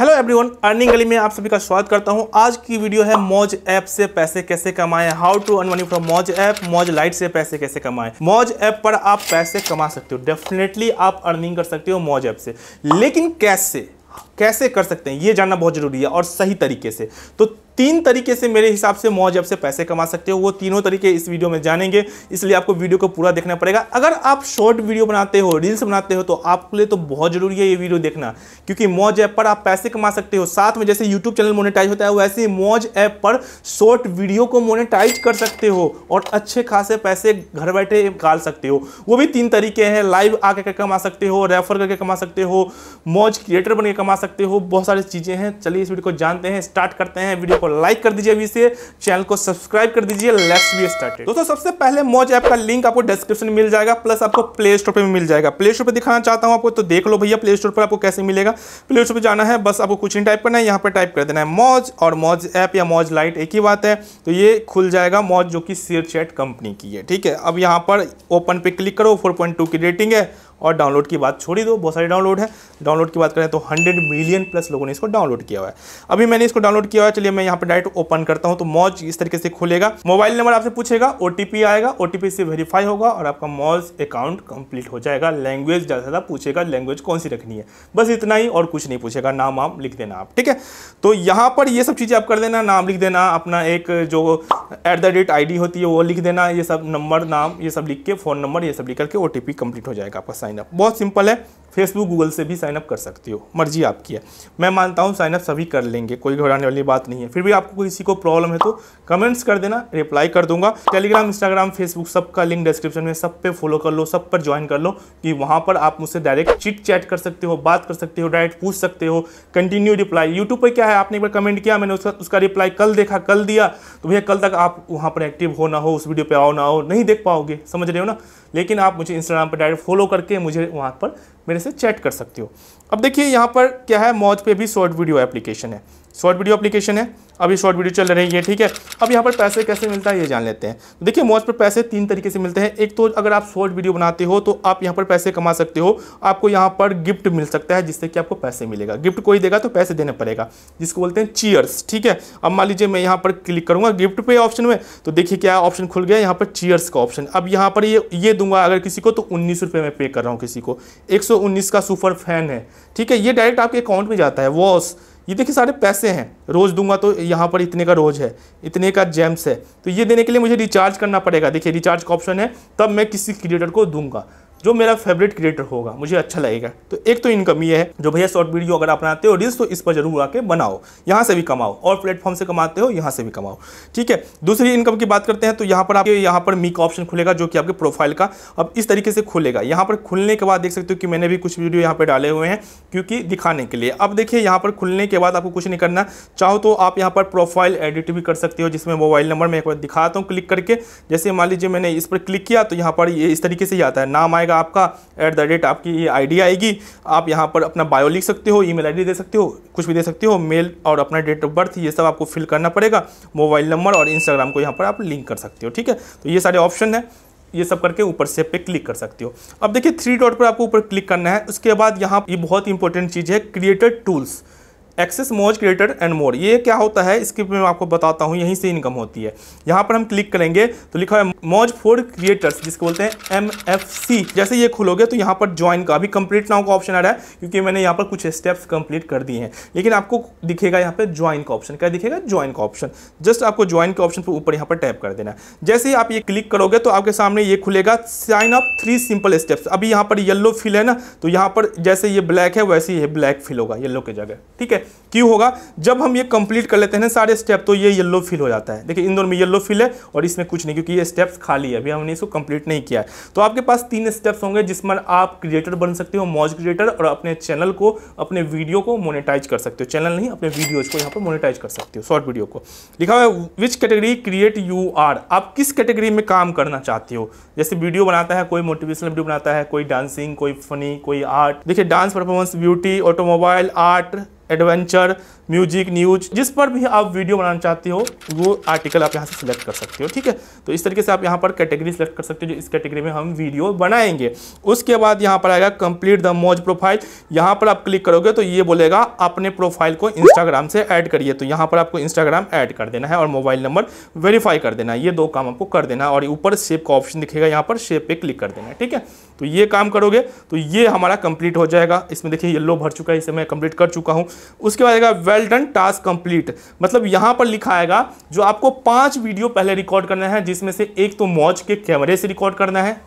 hello everyone earning गली में आप सभी का स्वागत करता हूं आज की वीडियो है मौज ऐप से पैसे कैसे कमाएं how to earn money from Moj app Moj lite से पैसे कैसे कमाएं मौज ऐप पर आप पैसे कमा सकते हो डेफिनेटली आप अर्निंग कर सकते हो मौज ऐप से लेकिन कैसे कैसे कर सकते हैं ये जानना बहुत जरूरी है और सही तरीके से तो तीन तरीके से मेरे हिसाब से मौज से पैसे कमा सकते हो वो तीनों तरीके इस वीडियो में जानेंगे इसलिए आपको वीडियो को पूरा देखना पड़ेगा अगर आप शॉर्ट वीडियो बनाते हो रील्स बनाते हो तो आपके लिए तो बहुत जरूरी है ये वीडियो देखना क्योंकि मौज ऐप पर आप पैसे कमा सकते हो साथ में जैसे यूट्यूब चैनल मोनिटाइज होता है वैसे ही मौज ऐप पर शॉर्ट वीडियो को मोनिटाइज कर सकते हो और अच्छे खासे पैसे घर बैठे निकाल सकते हो वो भी तीन तरीके हैं लाइव आके कमा सकते हो रेफर करके कमा सकते हो मौज क्रिएटर बनकर कमा सकते हो बहुत सारी चीज़ें हैं चलिए इस वीडियो को जानते हैं स्टार्ट करते हैं वीडियो को को लाइक कर दीजिए अभी से चैनल को सब्सक्राइब कर दीजिए लेट्स बी स्टार्टेड दोस्तों सबसे पहले मौज ऐप का लिंक आपको डिस्क्रिप्शन मिल जाएगा प्लस आपको प्ले स्टोर पर मिल जाएगा प्ले स्टोर पर दिखाना चाहता हूँ आपको तो देख लो भैया प्ले स्टोर पर आपको कैसे मिलेगा प्ले स्टोर पर जाना है बस आपको कुछ नहीं टाइप करना है यहाँ पर टाइप कर देना है मौज और मौज ऐप या मौज लाइट एक ही बात है तो ये खुल जाएगा मौज जो कि सीर चैट कंपनी की है ठीक है अब यहाँ पर ओपन पे क्लिक करो फोर की रेटिंग है और डाउनलोड की बात छोड़ी दो बहुत सारे डाउनलोड है डाउनलोड की बात करें तो हंड्रेड मिलियन प्लस लोगों ने इसको डाउनलोड किया हुआ है अभी मैंने इसको डाउनलोड किया हुआ है चलिए मैं यहाँ पर डायरेक्ट ओपन करता हूँ तो मौज इस तरीके से खुलेगा मोबाइल नंबर आपसे पूछेगा ओ आएगा ओ से वेरीफाई होगा और आपका मॉज अकाउंट कंप्लीट हो जाएगा लैंग्वेज ज़्यादा ज़्यादा पूछेगा लैंग्वेज कौन सी रखनी है बस इतना ही और कुछ नहीं पूछेगा नाम वाम लिख देना आप ठीक है तो यहाँ पर ये सब चीज़ें आप कर देना नाम लिख देना अपना एक जो एट द रेट आई होती है वो लिख देना ये सब नंबर नाम ये सब लिख के फ़ोन नंबर ये सब लिख करके ओ कंप्लीट हो जाएगा आपका साइन बहुत सिंपल है फेसबुक गूगल से भी साइनअप कर सकते हो मर्जी आपकी है मैं मानता हूँ साइनअप सभी कर लेंगे कोई घबराने वाली बात नहीं है फिर भी आपको किसी को प्रॉब्लम है तो कमेंट्स कर देना रिप्लाई कर दूंगा टेलीग्राम इंस्टाग्राम फेसबुक सबका लिंक डिस्क्रिप्शन में सब पे फॉलो कर लो सब पर ज्वाइन कर लो कि वहाँ पर आप मुझसे डायरेक्ट चिट चैट कर सकते हो बात कर सकते हो डायरेक्ट पूछ सकते हो कंटिन्यू रिप्लाई यूट्यूब पर क्या है आपने एक बार कमेंट किया मैंने उसका उसका रिप्लाई कल देखा कल दिया तो भैया कल तक आप वहाँ पर एक्टिव हो ना हो उस वीडियो पर आओ ना हो नहीं देख पाओगे समझ रहे हो ना लेकिन आप मुझे इंस्टाग्राम पर डायरेक्ट फॉलो करके मुझे वहाँ पर मेरे से चैट कर सकते हो अब देखिए यहाँ पर क्या है मौज पे भी शॉर्ट वीडियो एप्लीकेशन है शॉर्ट वीडियो एप्लीकेशन है अभी शॉर्ट वीडियो चल रही है ठीक है अब यहाँ पर पैसे कैसे मिलता है ये जान लेते हैं तो देखिए मौज पर पैसे तीन तरीके से मिलते हैं एक तो अगर आप शॉर्ट वीडियो बनाते हो तो आप यहाँ पर पैसे कमा सकते हो आपको यहाँ पर गिफ्ट मिल सकता है जिससे कि आपको पैसे मिलेगा गिफ्ट कोई देगा तो पैसे देने पड़ेगा जिसको बोलते हैं चीयर्स ठीक है अब मान लीजिए मैं यहाँ पर क्लिक करूँगा गिफ्ट पे ऑप्शन में तो देखिए क्या ऑप्शन खुल गया यहाँ पर चीयर्स का ऑप्शन अब यहाँ पर ये ये दूंगा अगर किसी को तो उन्नीस रुपये में पे कर रहा हूँ किसी को एक का सुपर फैन है ठीक है ये डायरेक्ट आपके अकाउंट में जाता है वॉस ये देखिए सारे पैसे हैं रोज़ दूंगा तो यहाँ पर इतने का रोज़ है इतने का जेम्स है तो ये देने के लिए मुझे रिचार्ज करना पड़ेगा देखिए रिचार्ज का ऑप्शन है तब मैं किसी क्रिएटर को दूंगा जो मेरा फेवरेट क्रिएटर होगा मुझे अच्छा लगेगा तो एक तो इनकम ये है जो भैया शॉर्ट वीडियो अगर आप बनाते हो रील्स तो इस पर जरूर आके बनाओ यहाँ से भी कमाओ और प्लेटफॉर्म से कमाते हो यहाँ से भी कमाओ ठीक है दूसरी इनकम की बात करते हैं तो यहाँ पर आपके यहाँ पर मी का ऑप्शन खुलेगा जो कि आपके प्रोफाइल का अब इस तरीके से खुलेगा यहाँ पर खुलने के बाद देख सकते हो कि मैंने भी कुछ वीडियो यहाँ पर डाले हुए हैं क्योंकि दिखाने के लिए अब देखिए यहाँ पर खुलने के बाद आपको कुछ नहीं करना चाहो तो आप यहाँ पर प्रोफाइल एडिट भी कर सकते हो जिसमें मोबाइल नंबर मैं एक बार दिखाता हूँ क्लिक करके जैसे मान लीजिए मैंने इस पर क्लिक किया तो यहाँ पर ये इस तरीके से ही आता है नाम आएगा रहेगा आपका एट द रेट आपकी ये आईडी आएगी आप यहाँ पर अपना बायो लिख सकते हो ईमेल आईडी दे सकते हो कुछ भी दे सकते हो मेल और अपना डेट ऑफ बर्थ ये सब आपको फिल करना पड़ेगा मोबाइल नंबर और इंस्टाग्राम को यहाँ पर आप लिंक कर सकते हो ठीक है तो ये सारे ऑप्शन है ये सब करके ऊपर से पे क्लिक कर सकते हो अब देखिए थ्री डॉट पर आपको ऊपर क्लिक करना है उसके बाद यहाँ ये बहुत इंपॉर्टेंट चीज़ है created tools access Moj created and more ये क्या होता है इसके मैं आपको बताता हूँ यहीं से इनकम होती है यहाँ पर हम क्लिक करेंगे तो लिखा है मोज फोर क्रिएटर्स जिसको बोलते हैं एम एफ सी जैसे ये खुलोगे तो यहाँ पर ज्वाइन का अभी कंप्लीट नाउ का ऑप्शन आ रहा है क्योंकि मैंने यहाँ पर कुछ स्टेप्स कंप्लीट कर दिए हैं लेकिन आपको दिखेगा यहाँ पर ज्वाइन का ऑप्शन क्या दिखेगा ज्वाइन का ऑप्शन जस्ट आपको ज्वाइन के ऑप्शन पर ऊपर यहाँ पर टैप कर देना है जैसे ही आप ये क्लिक करोगे तो आपके सामने ये खुलेगा sign up three simple steps अभी यहाँ पर येल्लो फिल है ना तो यहाँ पर जैसे ये ब्लैक है वैसे ही ब्लैक फिल होगा येल्लो की जगह ठीक है क्यों होगा जब हम ये कंप्लीट कर लेते हैं सारे स्टेप तो ये येलो फील हो जाता है देखिए इन दोनों में येलो फील है और इसमें कुछ नहीं क्योंकि ये स्टेप्स खाली है अभी हमने इसको कंप्लीट नहीं किया है तो आपके पास तीन स्टेप्स होंगे जिसमें आप क्रिएटर बन सकते हो मौज क्रिएटर और अपने चैनल को अपने वीडियो को मोनिटाइज कर सकते हो चैनल नहीं अपने वीडियोज को यहाँ पर मोनिटाइज कर सकते हो शॉर्ट वीडियो को लिखा हुआ है which category create you are आप किस कैटेगरी में काम करना चाहते हो जैसे वीडियो बनाता है कोई मोटिवेशनल वीडियो बनाता है कोई डांसिंग कोई फनी कोई आर्ट देखिए dance performance beauty automobile art adventure music news जिस पर भी आप वीडियो बनाना चाहते हो वो आर्टिकल आप यहाँ से सिलेक्ट कर सकते हो ठीक है तो इस तरीके से आप यहाँ पर कैटेगरी सेलेक्ट कर सकते हो जो इस कैटेगरी में हम वीडियो बनाएंगे उसके बाद यहाँ पर आएगा कंप्लीट द मोज प्रोफाइल यहाँ पर आप क्लिक करोगे तो ये बोलेगा अपने प्रोफाइल को इंस्टाग्राम से ऐड करिए तो यहाँ पर आपको इंस्टाग्राम ऐड कर देना है और मोबाइल नंबर वेरीफाई कर देना है ये दो काम आपको कर देना है और ऊपर शेप का ऑप्शन दिखेगा यहाँ पर शेप पे क्लिक कर देना है ठीक है तो ये काम करोगे तो ये हमारा कंप्लीट हो जाएगा इसमें देखिए येल्लो भर चुका है इसे मैं कंप्लीट कर चुका हूँ उसके बाद आएगा वेल डन टास्क कंप्लीट मतलब यहां पर लिखा आएगा जो आपको पांच वीडियो पहले रिकॉर्ड करना है जिसमें से एक तो मौज के कैमरे से रिकॉर्ड करना है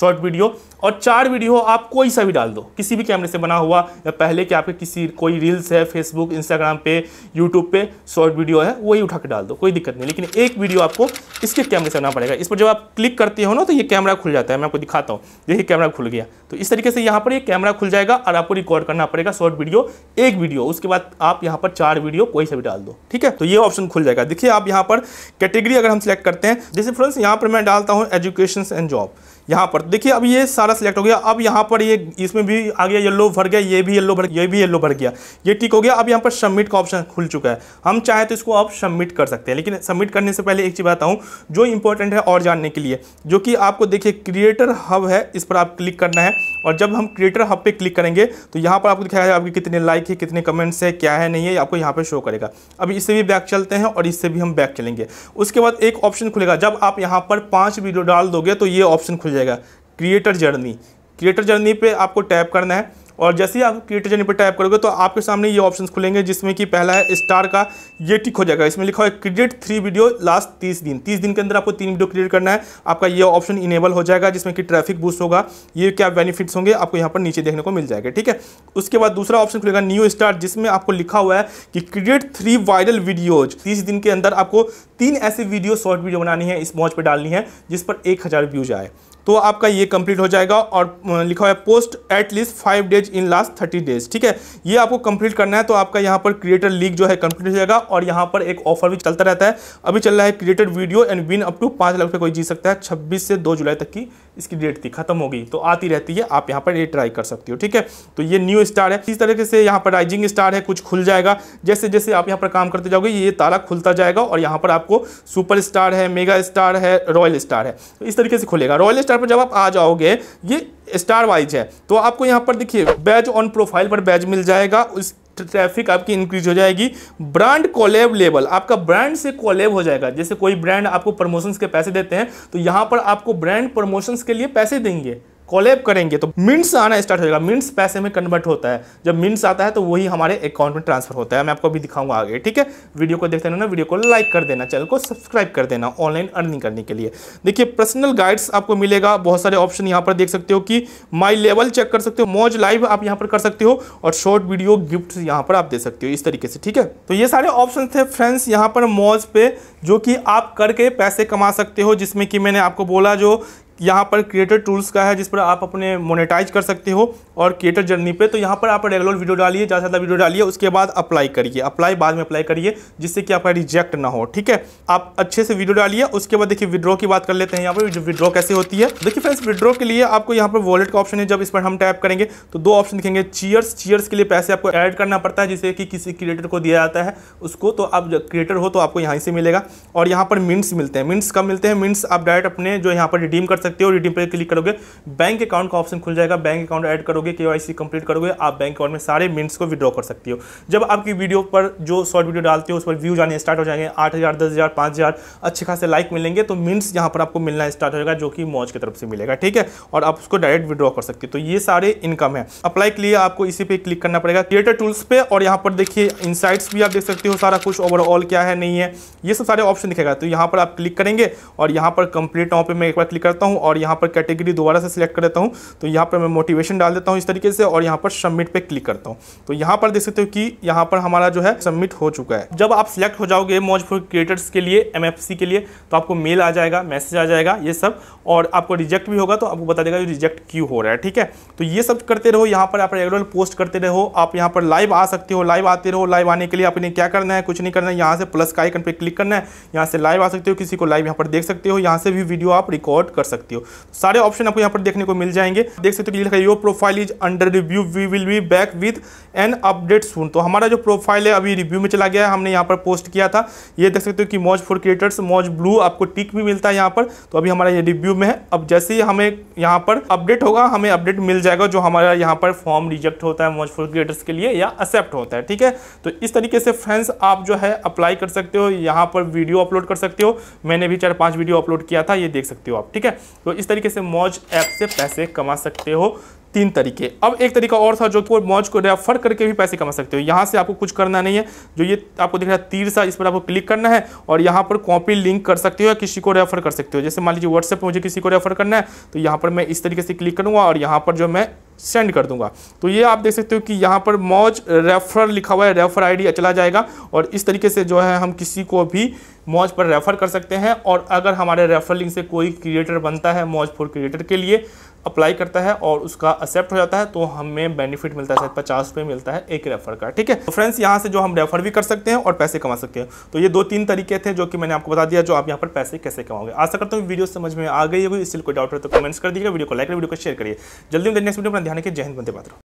शॉर्ट वीडियो और चार वीडियो आप कोई सा भी डाल दो किसी भी कैमरे से बना हुआ या पहले कि आपके किसी कोई रील्स है फेसबुक इंस्टाग्राम पे यूट्यूब पे शॉर्ट वीडियो है वही उठा के डाल दो कोई दिक्कत नहीं लेकिन एक वीडियो आपको इसके कैमरे से बना पड़ेगा इस पर जब आप क्लिक करते हो ना तो ये कैमरा खुल जाता है मैं आपको दिखाता हूँ देखिए कैमरा खुल गया तो इस तरीके से यहाँ पर ये कैमरा खुल जाएगा और आपको रिकॉर्ड करना पड़ेगा शॉर्ट वीडियो एक वीडियो उसके बाद आप यहाँ पर चार वीडियो कोई सा भी डाल दो ठीक है तो ये ऑप्शन खुल जाएगा देखिए आप यहाँ पर कैटेगरी अगर हम सिलेक्ट करते हैं जैसे फ्रेंड्स यहाँ पर मैं डालता हूँ एजुकेशन एंड जॉब यहाँ पर पर देखिए अब ये सारा सिलेक्ट हो गया अब यहाँ पर ये इसमें भी आ गया येलो भर गया ये भी येलो भर ये भी येलो भर गया ये ठीक हो गया अब यहाँ पर सबमिट का ऑप्शन खुल चुका है हम चाहे तो इसको आप सबमिट कर सकते हैं लेकिन सबमिट करने से पहले एक चीज़ बताऊँ जो इंपॉर्टेंट है और जानने के लिए जो कि आपको देखिए क्रिएटर हब है इस पर आप क्लिक करना है और जब हम क्रिएटर हब पे क्लिक करेंगे तो यहाँ पर आपको दिखाया आपके कितने लाइक है कितने कमेंट्स है क्या है नहीं है आपको यहाँ पर शो करेगा अब इससे भी बैक चलते हैं और इससे भी हम बैक चलेंगे उसके बाद एक ऑप्शन खुलेगा जब आप यहाँ पर पाँच वीडियो डाल दोगे तो ये ऑप्शन खुल जाएगा क्रिएटर जर्नी क्रिएटर जर्नी पे आपको टैप करना है और जैसे ही आप क्रिएटर जर्नी पर टैप करोगे तो आपके सामने ये ऑप्शंस खुलेंगे जिसमें कि पहला है स्टार का ये टिक हो जाएगा इसमें लिखा है क्रिएट थ्री वीडियो लास्ट तीस दिन तीस दिन के अंदर आपको तीन वीडियो क्रिएट करना है आपका ये ऑप्शन इनेबल हो जाएगा जिसमें कि ट्रैफिक बूस्ट होगा ये क्या बेनिफिट्स होंगे आपको यहाँ पर नीचे देखने को मिल जाएगा ठीक है उसके बाद दूसरा ऑप्शन खुलेगा न्यू स्टार जिसमें आपको लिखा हुआ है कि क्रिएट थ्री वायरल वीडियोज तीस दिन के अंदर आपको तीन ऐसे वीडियो शॉर्ट वीडियो बनानी है इस मौज पर डालनी है जिस पर एक हज़ार व्यूज आए तो आपका ये कंप्लीट हो जाएगा और लिखा हुआ है post at least five days in last thirty days ठीक है ये आपको कंप्लीट करना है तो आपका यहाँ पर क्रिएटर लीग जो है कंप्लीट हो जाएगा और यहाँ पर एक ऑफर भी चलता रहता है अभी चल रहा है creator video and win up to पाँच लाख रुपये कोई जीत सकता है छब्बीस से दो जुलाई तक की इसकी डेट थी खत्म हो गई तो आती रहती है आप यहाँ पर ये ट्राई कर सकती हो ठीक है तो ये न्यू स्टार है इस तरीके से यहाँ पर राइजिंग स्टार है कुछ खुल जाएगा जैसे जैसे आप यहाँ पर काम करते जाओगे ये ताला खुलता जाएगा और यहाँ पर आपको सुपर स्टार है मेगा स्टार है रॉयल स्टार है तो इस तरीके से खुलेगा रॉयल स्टार पर जब आप आ जाओगे ये स्टार वाइज है तो आपको यहाँ पर देखिए बैज ऑन प्रोफाइल पर बैज मिल जाएगा उस ट्रैफिक आपकी इंक्रीज हो जाएगी ब्रांड कोलेब लेबल आपका ब्रांड से कोलेब हो जाएगा जैसे कोई ब्रांड आपको प्रमोशंस के पैसे देते हैं तो यहाँ पर आपको ब्रांड प्रमोशंस के लिए पैसे देंगे कॉलेब करेंगे तो मिन्स आना स्टार्ट हो जाएगा मिनट्स पैसे में कन्वर्ट होता है जब मिनट्स आता है तो वही हमारे अकाउंट में ट्रांसफर होता है मैं आपको अभी दिखाऊंगा आगे ठीक है वीडियो को देखते रहना वीडियो को लाइक कर देना चैनल को सब्सक्राइब कर देना ऑनलाइन अर्निंग करने के लिए देखिए पर्सनल गाइड्स आपको मिलेगा बहुत सारे ऑप्शन यहाँ पर देख सकते हो कि माई लेवल चेक कर सकते हो मौज लाइव आप यहाँ पर कर सकते हो और शॉर्ट वीडियो गिफ्ट यहाँ पर आप दे सकते हो इस तरीके से ठीक है तो ये सारे ऑप्शन थे फ्रेंड्स यहाँ पर मौज पे जो कि आप करके पैसे कमा सकते हो जिसमें कि मैंने आपको बोला जो यहाँ पर क्रिएटर टूल्स का है जिस पर आप अपने मोनेटाइज कर सकते हो और क्रिएटर जर्नी पे तो यहाँ पर आप रेगुलर वीडियो डालिए ज़्यादा ज़्यादा वीडियो डालिए उसके बाद अप्लाई करिए अप्लाई बाद में अप्लाई करिए जिससे कि आपका रिजेक्ट ना हो ठीक है आप अच्छे से वीडियो डालिए उसके बाद देखिए विड्रॉ की बात कर लेते हैं यहाँ पर विड्रॉ कैसे होती है देखिए फ्रेंड्स विड्रॉ के लिए आपको यहाँ पर वॉलेट का ऑप्शन है जब इस पर हम टैप करेंगे तो दो ऑप्शन दिखेंगे चीयर्स चीयर्स के लिए पैसे आपको ऐड करना पड़ता है जिसे कि किसी क्रिएटर को दिया जाता है उसको तो आप क्रिएटर हो तो आपको यहाँ से मिलेगा और यहाँ पर मिनट्स मिलते हैं मिनट्स कब मिलते हैं मिनट्स आप डायरेक्ट अपने जो यहाँ पर रिडीम कर सकते सकते हो रिडीम पर क्लिक करोगे बैंक अकाउंट का ऑप्शन खुल जाएगा बैंक अकाउंट ऐड करोगे के कंप्लीट करोगे आप बैंक अकाउंट में सारे मिनट्स को विड्रॉ कर सकते हो जब आपकी वीडियो पर जो शॉर्ट वीडियो डालते हो उस पर व्यूज आने स्टार्ट हो जाएंगे आठ हज़ार दस अच्छे खासे लाइक मिलेंगे तो मिनट्स यहाँ पर आपको मिलना स्टार्ट हो जाएगा जो कि मौज की तरफ से मिलेगा ठीक है और आप उसको डायरेक्ट विड्रॉ कर सकते हो तो ये सारे इनकम है अप्लाई के लिए आपको इसी पे क्लिक करना पड़ेगा क्रिएटर टूल्स पे और यहाँ पर देखिए इनसाइट्स भी आप देख सकते हो सारा कुछ ओवरऑल क्या है नहीं है ये सब सारे ऑप्शन दिखेगा तो यहाँ पर आप क्लिक करेंगे और यहाँ पर कंप्लीट नाव पे मैं एक बार क्लिक करता हूँ और यहाँ पर कैटेगरी दोबारा से सिलेक्ट कर देता हूँ तो यहाँ पर मैं मोटिवेशन डाल देता हूँ इस तरीके से और यहाँ पर सबमिट पर क्लिक करता हूँ तो यहाँ पर देख सकते हो कि यहाँ पर हमारा जो है सबमिट हो चुका है जब आप सिलेक्ट हो जाओगे मौज फॉर क्रिएटर्स के लिए एम के लिए तो आपको मेल आ जाएगा मैसेज आ जाएगा ये सब और आपको रिजेक्ट भी होगा तो आपको बता देगा रिजेक्ट क्यों हो रहा है ठीक है तो ये सब करते रहो यहाँ पर आप रेगुलर पोस्ट करते रहो आप यहाँ पर लाइव आ सकते हो लाइव आते रहो लाइव आने के लिए आपने क्या करना है कुछ नहीं करना है यहाँ से प्लस का आइकन पर क्लिक करना है यहाँ से लाइव आ सकते हो किसी को लाइव यहाँ पर देख सकते हो यहाँ से भी वीडियो आप रिकॉर्ड कर सकते सकती हो तो सारे ऑप्शन आपको यहाँ पर देखने को मिल जाएंगे देख सकते हो कि your profile is under review we will be back with an update soon तो हमारा जो प्रोफाइल है अभी रिव्यू में चला गया है हमने यहाँ पर पोस्ट किया था ये देख सकते हो कि मौज फॉर क्रिएटर्स मौज ब्लू आपको टिक भी मिलता है यहाँ पर तो अभी हमारा ये रिव्यू में है अब जैसे ही हमें यहाँ पर अपडेट होगा हमें अपडेट मिल जाएगा जो हमारा यहाँ पर फॉर्म रिजेक्ट होता है मौज फॉर क्रिएटर्स के लिए या एक्सेप्ट होता है ठीक है तो इस तरीके से फ्रेंड्स आप जो है अप्लाई कर सकते हो यहाँ पर वीडियो अपलोड कर सकते हो मैंने भी चार पाँच वीडियो अपलोड किया था ये देख सकते हो आप ठीक है तो इस तरीके से मौज ऐप से पैसे कमा सकते हो तीन तरीके अब एक तरीका और था जो कि मौज को रेफर करके भी पैसे कमा सकते हो यहाँ से आपको कुछ करना नहीं है जो ये आपको दिख रहा है तीर सा इस पर आपको क्लिक करना है और यहाँ पर कॉपी लिंक कर सकते हो या किसी को रेफर कर सकते हो जैसे मान लीजिए व्हाट्सएप पर मुझे किसी को रेफर करना है तो यहाँ पर मैं इस तरीके से क्लिक करूँगा और यहाँ पर जो मैं सेंड कर दूंगा तो ये आप देख सकते हो कि यहाँ पर मौज रेफर लिखा हुआ है रेफर आईडी चला जाएगा और इस तरीके से जो है हम किसी को भी मौज पर रेफ़र कर सकते हैं और अगर हमारे रेफर लिंक से कोई क्रिएटर बनता है मौज फॉर क्रिएटर के लिए अप्लाई करता है और उसका एक्सेप्ट हो जाता है तो हमें बेनिफिट मिलता है पचास रुपये मिलता है एक रेफर का ठीक है तो फ्रेंड्स यहाँ से जो हम रेफर भी कर सकते हैं और पैसे कमा सकते हैं तो ये दो तीन तरीके थे जो कि मैंने आपको बता दिया जो आप यहाँ पर पैसे कैसे कमाओगे आशा करता हूँ वीडियो समझ में आ गई होगी इसलिए कोई डाउट है तो कमेंट्स कर दीजिएगा वीडियो को लाइक वीडियो को शेयर करिए जल्दी नेक्स्ट वीडियो ध्यान के जय हिंद बंदे मात्र